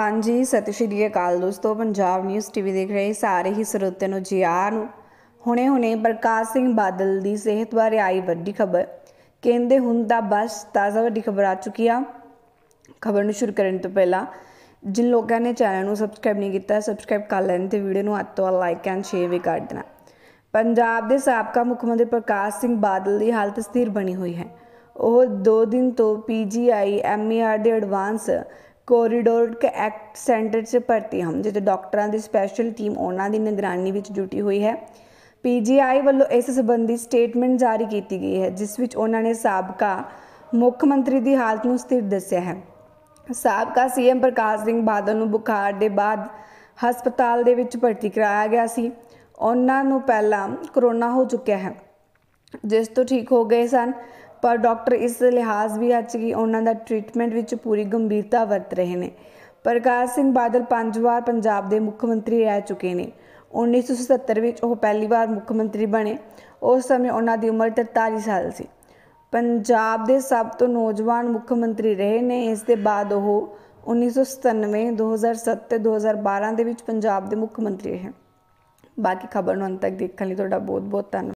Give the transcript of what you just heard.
ਹਾਂਜੀ ਸਤਿ ਸ਼੍ਰੀ ਅਕਾਲ ਦੋਸਤੋ ਪੰਜਾਬ ਨਿਊਜ਼ ਟੀਵੀ ਦੇਖ ਰਹੇ ਸਾਰੇ ਹੀ ਸਰੋਤਿਆਂ ਨੂੰ ਜੀ ਆਇਆਂ ਨੂੰ ਹੁਣੇ-ਹੁਣੇ ਪ੍ਰਕਾਸ਼ ਸਿੰਘ ਬਾਦਲ ਦੀ ਸਿਹਤ ਬਾਰੇ ਆਈ ਵੱਡੀ ਖਬਰ ਕਹਿੰਦੇ ਹੁਣ ਦਾ ਬਸ ਤਾਜ਼ਾ ਵੱਡੀ ਖਬਰ ਆ ਚੁੱਕੀ ਆ ਖਬਰ ਨੂੰ ਸ਼ੁਰੂ ਕਰਨ ਤੋਂ ਪਹਿਲਾਂ ਜਿਨ ਲੋਕਾਂ ਨੇ ਚੈਨਲ ਨੂੰ ਸਬਸਕ੍ਰਾਈਬ ਨਹੀਂ ਕੀਤਾ ਸਬਸਕ੍ਰਾਈਬ ਕਰ ਲੈਣ ਤੇ ਵੀਡੀਓ ਨੂੰ ਹੱਥ ਤੋਂ ਲਾਈਕ ਐਂਡ ਸ਼ੇਅਰ ਵੀ ਕਰ ਦੇਣਾ ਪੰਜਾਬ ਦੇ ਸਾਬਕਾ ਮੁੱਖ ਮੰਤਰੀ ਪ੍ਰਕਾਸ਼ ਸਿੰਘ ਬਾਦਲ ਦੀ ਹਾਲਤ ਸਥਿਰ ਬਣੀ ਹੋਈ ਹੈ ਉਹ 2 ਦਿਨ ਤੋਂ ਪੀਜੀਆਈ ਐਮਈਆਰ e ਦੇ ਐਡਵਾਂਸ ਕੋਰੀਡੋਰ ਐਕਟ ਸੈਂਟਰ 'ਚ ਭਰਤੀ ਹਮ ਜਿੱਥੇ ਡਾਕਟਰਾਂ ਦੀ ਸਪੈਸ਼ਲ ਟੀਮ ਉਹਨਾਂ ਦੀ ਨਿਗਰਾਨੀ ਵਿੱਚ ਡਿਊਟੀ ਹੋਈ ਹੈ ਪੀਜੀਆਈ ਵੱਲੋਂ ਇਸ ਸੰਬੰਧੀ ਸਟੇਟਮੈਂਟ ਜਾਰੀ ਕੀਤੀ ਗਈ ਹੈ ਜਿਸ ਵਿੱਚ ਉਹਨਾਂ ਨੇ ਸਾਬਕਾ ਮੁੱਖ ਮੰਤਰੀ ਦੀ ਹਾਲਤ ਨੂੰ ਸਥਿਰ ਦੱਸਿਆ ਹੈ ਸਾਬਕਾ ਸੀਐਮ ਪ੍ਰਕਾਸ਼ ਸਿੰਘ ਬਾਦਲ ਨੂੰ ਬੁਖਾਰ ਦੇ ਬਾਅਦ ਹਸਪਤਾਲ ਦੇ ਵਿੱਚ ਭਰਤੀ ਕਰਾਇਆ ਗਿਆ ਸੀ ਉਹਨਾਂ ਨੂੰ ਪਹਿਲਾਂ ਕਰੋਨਾ ਹੋ ਚੁੱਕਿਆ ਹੈ ਜਿਸ ਤੋਂ ਠੀਕ ਹੋ ਗਏ ਸਨ ਪਰ ਡਾਕਟਰ ਇਸ ਲਿਹਾਜ਼ ਵੀ ਅੱਜ ਕੀ ਉਹਨਾਂ ਦਾ ਟ੍ਰੀਟਮੈਂਟ ਵਿੱਚ ਪੂਰੀ ਗੰਭੀਰਤਾ ਵਰਤ ਰਹੇ ਨੇ ਪ੍ਰਕਾਸ਼ ਸਿੰਘ ਬਾਦਲ ਪੰਜ ਵਾਰ ਪੰਜਾਬ ਦੇ ਮੁੱਖ ਮੰਤਰੀ ਰਹਿ ਚੁੱਕੇ ਨੇ 1970 ਵਿੱਚ ਉਹ ਪਹਿਲੀ ਵਾਰ ਮੁੱਖ ਮੰਤਰੀ ਬਣੇ ਉਸ ਸਮੇਂ ਉਹਨਾਂ ਦੀ ਉਮਰ 43 ਸਾਲ ਸੀ ਪੰਜਾਬ ਦੇ ਸਭ ਤੋਂ ਨੌਜਵਾਨ ਮੁੱਖ ਮੰਤਰੀ ਰਹੇ ਨੇ ਇਸ ਦੇ ਬਾਅਦ ਉਹ 1997 2007 ਤੇ 2012 ਦੇ ਵਿੱਚ ਪੰਜਾਬ ਦੇ ਮੁੱਖ ਮੰਤਰੀ ਰਹੇ ਬਾਕੀ ਖਬਰ ਨੂੰ ਅੰਤ ਤੱਕ ਦੇਖਣ ਲਈ ਤੁਹਾਡਾ ਬਹੁਤ ਬਹੁਤ ਧੰਨਵਾਦ